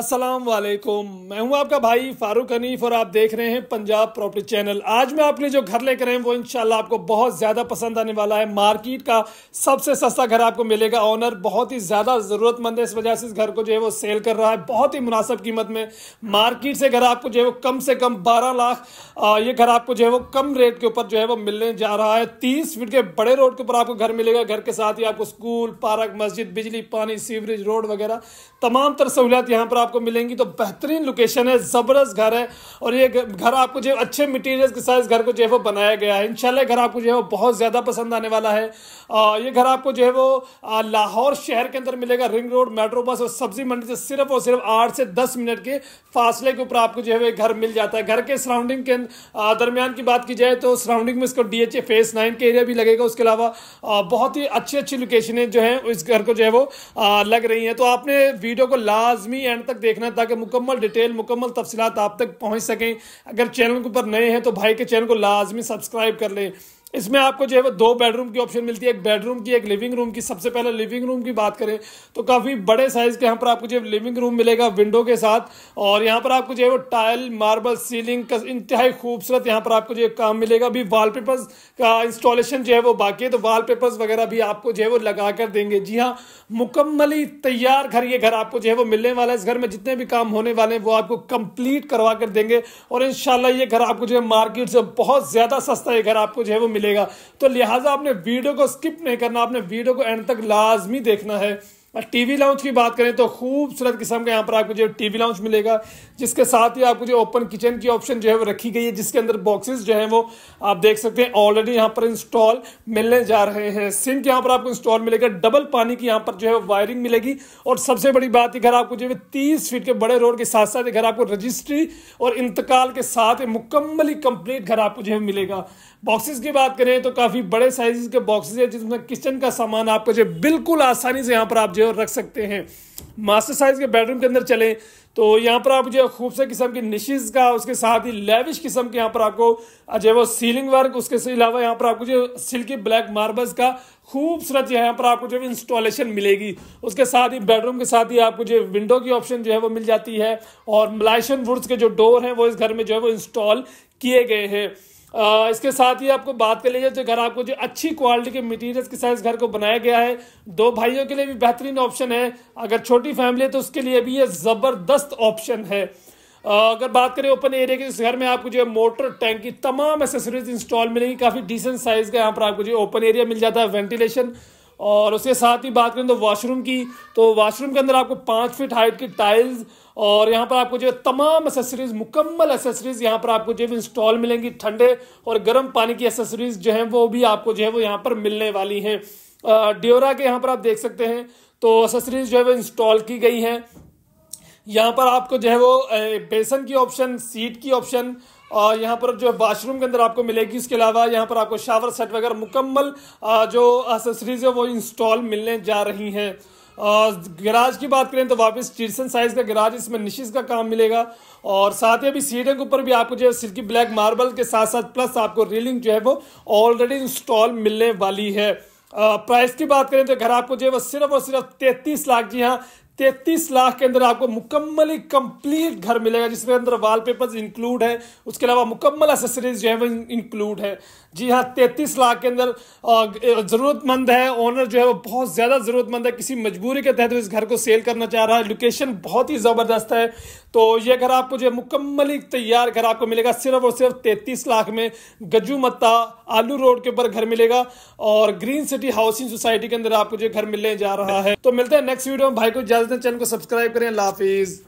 अस्सलाम वालेकुम मैं हूं आपका भाई फारूक हनीफ और आप देख रहे हैं पंजाब प्रॉपर्टी चैनल आज मैं आपके लिए जो घर लेकर आए वो इंशाल्लाह आपको बहुत ज़्यादा पसंद आने वाला है मार्केट का सबसे सस्ता घर आपको मिलेगा ऑनर बहुत ही ज़्यादा ज़रूरतमंद है इस वजह से इस घर को जो है वो सेल कर रहा है बहुत ही मुनासब कीमत में मार्केट से घर आपको जो है वो कम से कम बारह लाख ये घर आपको जो है वो कम रेट के ऊपर जो है वो मिलने जा रहा है तीस फीट के बड़े रोड के ऊपर आपको घर मिलेगा घर के साथ ही आपको स्कूल पार्क मस्जिद बिजली पानी सीवरेज रोड वगैरह तमाम तरह सहूलियात यहाँ पर आप आपको मिलेंगी तो बेहतरीन लोकेशन है ज़बरदस्त घर है और ये घर आपको जो अच्छे मटेरियल्स के साथ इस घर को जो है वो बनाया गया है इंशाल्लाह घर आपको जो है वो बहुत ज़्यादा पसंद आने वाला है आ, ये घर आपको जो है वो लाहौर शहर के अंदर मिलेगा रिंग रोड मेट्रो बस और सब्जी मंडी से सिर्फ और सिर्फ आठ से दस मिनट के फासले के ऊपर आपको जो है वो घर मिल जाता है घर के सराउंडिंग के दरमियान की बात की जाए तो सराउंडिंग में इसको D H A phase nine के एरिया भी लगेगा उसके अलावा बहुत ही अच्छी अच्छी लोकेशनें जो है इस घर को जो है वो लग रही हैं तो आपने वीडियो को लाजमी एंड तक देखना ताकि मुकम्मल डिटेल मुकम्मल तफसीत आप तक पहुँच सकें अगर चैनल के ऊपर नए हैं तो भाई के चैनल को लाजमी सब्सक्राइब कर लें इसमें आपको जो है वो दो बेडरूम की ऑप्शन मिलती है एक बेडरूम की एक लिविंग रूम की सबसे पहले लिविंग रूम की बात करें तो काफ़ी बड़े साइज़ के यहाँ पर आपको जो है लिविंग रूम मिलेगा विंडो के साथ और यहाँ पर आपको जो है वो टाइल मार्बल सीलिंग का इंतहाई खूबसूरत यहाँ पर आपको जो है काम मिलेगा अभी वाल का इंस्टॉलेशन जो है वो बाकी है तो वाल वगैरह भी आपको जो है वो लगा कर देंगे जी हाँ मुकम्मली तैयार घर ये घर आपको जो है वो मिलने वाला है इस घर में जितने भी काम होने वाले हैं वो आपको कंप्लीट करवा कर देंगे और इन ये घर आपको जो है मार्केट से बहुत ज़्यादा सस्ता ये घर आपको जो है वो मिलेगा तो लिहाजा आपने वीडियो को स्किप नहीं करना आपने वीडियो को एंड तक लाजमी देखना है टीवी लाउंज की बात करें तो खूबसूरत किस्म का यहाँ पर आपको जो टीवी लाउंज मिलेगा जिसके साथ ही आपको जो ओपन किचन की ऑप्शन जो है वो रखी गई है जिसके अंदर बॉक्सेस जो है वो आप देख सकते हैं ऑलरेडी यहाँ पर इंस्टॉल मिलने जा रहे हैं सिंक यहाँ पर आपको इंस्टॉल मिलेगा डबल पानी की यहाँ पर जो है वायरिंग मिलेगी और सबसे बड़ी बात घर आपको जो है तीस फीट के बड़े रोड के साथ साथ घर आपको रजिस्ट्री और इंतकाल के साथ मुकम्मली कंप्लीट घर आपको जो है मिलेगा बॉक्सेस की बात करें तो काफी बड़े साइज के बॉक्सेस है जिसमें किचन का सामान आपको जो बिल्कुल आसानी से यहाँ पर आप जो है रख सकते हैं मास्टर साइज के बेडरूम के अंदर चलें तो यहाँ पर आप जो है खूबसूरत किस्म की निशेज का उसके साथ ही लेविश किस्म के यहाँ पर आपको जो है वो सीलिंग वर्क उसके अलावा यहाँ पर आपको जो सिल्की ब्लैक मार्बल्स का खूबसूरत यहाँ पर आपको जो है इंस्टॉलेशन मिलेगी उसके साथ ही बेडरूम के साथ ही आपको जो विंडो की ऑप्शन जो है वो मिल जाती है और मलाइशन वुड्स के जो डोर हैं वो इस घर में जो है वो इंस्टॉल किए गए हैं आ, इसके साथ ही आपको बात कर लीजिए जो घर आपको जो अच्छी क्वालिटी के मटेरियल्स के साथ इस घर को बनाया गया है दो भाइयों के लिए भी बेहतरीन ऑप्शन है अगर छोटी फैमिली है तो उसके लिए भी ये ज़बरदस्त ऑप्शन है आ, अगर बात करें ओपन एरिया की तो इस घर में आपको जो है मोटर टैंक की तमाम एसेसरीज इंस्टॉल मिलेंगी काफ़ी डिसेंट साइज़ का यहाँ पर आपको जो ओपन एरिया मिल जाता है वेंटिलेशन और उसके साथ ही बात करें तो वॉशरूम की तो वॉशरूम के अंदर आपको पाँच फिट हाइट की टाइल्स और यहाँ पर आपको जो है तमाम एसेसरीज मुकम्मल एसेसरीज यहाँ पर आपको जो है इंस्टॉल मिलेंगी ठंडे और गर्म पानी की एसेसरीज जो है वो भी आपको जो है वो यहाँ पर मिलने वाली हैं ड्योरा के यहाँ पर आप देख सकते हैं तो एसेसरीज जो है वो इंस्टॉल की गई हैं यहाँ पर आपको जो है वो बेसन की ऑप्शन सीट की ऑप्शन और यहाँ पर जो वाशरूम के अंदर आपको मिलेगी इसके अलावा यहाँ पर आपको शावर सेट वगैरह मुकम्मल जो एसेसरीज है वो इंस्टॉल मिलने जा रही हैं गराज की बात करें तो वापस चीरसन साइज़ का गराज इसमें निशिस का काम मिलेगा और साथ ही अभी सीटें के ऊपर भी आपको जो है सिल्की ब्लैक मार्बल के साथ साथ प्लस आपको रेलिंग जो है वो ऑलरेडी इंस्टॉल मिलने वाली है प्राइस की बात करें तो घर आपको जो है वो सिर्फ और सिर्फ तैंतीस लाख जी हाँ तैतीस लाख के अंदर आपको मुकम्मल कंप्लीट घर मिलेगा जिसमें अंदर वॉलपेपर्स इंक्लूड है उसके अलावा मुकम्मल एसेसरीज जो है वो इंक्लूड है जी हाँ तैतीस लाख के अंदर ज़रूरतमंद है ओनर जो है वो बहुत ज़्यादा ज़रूरतमंद है किसी मजबूरी के तहत इस घर को सेल करना चाह रहा है लोकेशन बहुत ही ज़बरदस्त है तो ये घर आपको जो है मुकम्मल तैयार घर आपको मिलेगा सिर्फ और सिर्फ तैतीस लाख में गजू मत्ता आलू रोड के ऊपर घर मिलेगा और ग्रीन सिटी हाउसिंग सोसाइटी के अंदर आपको जो घर मिलने जा रहा है तो मिलते हैं नेक्स्ट वीडियो में भाई को जल्द चैनल को सब्सक्राइब करें हाफिज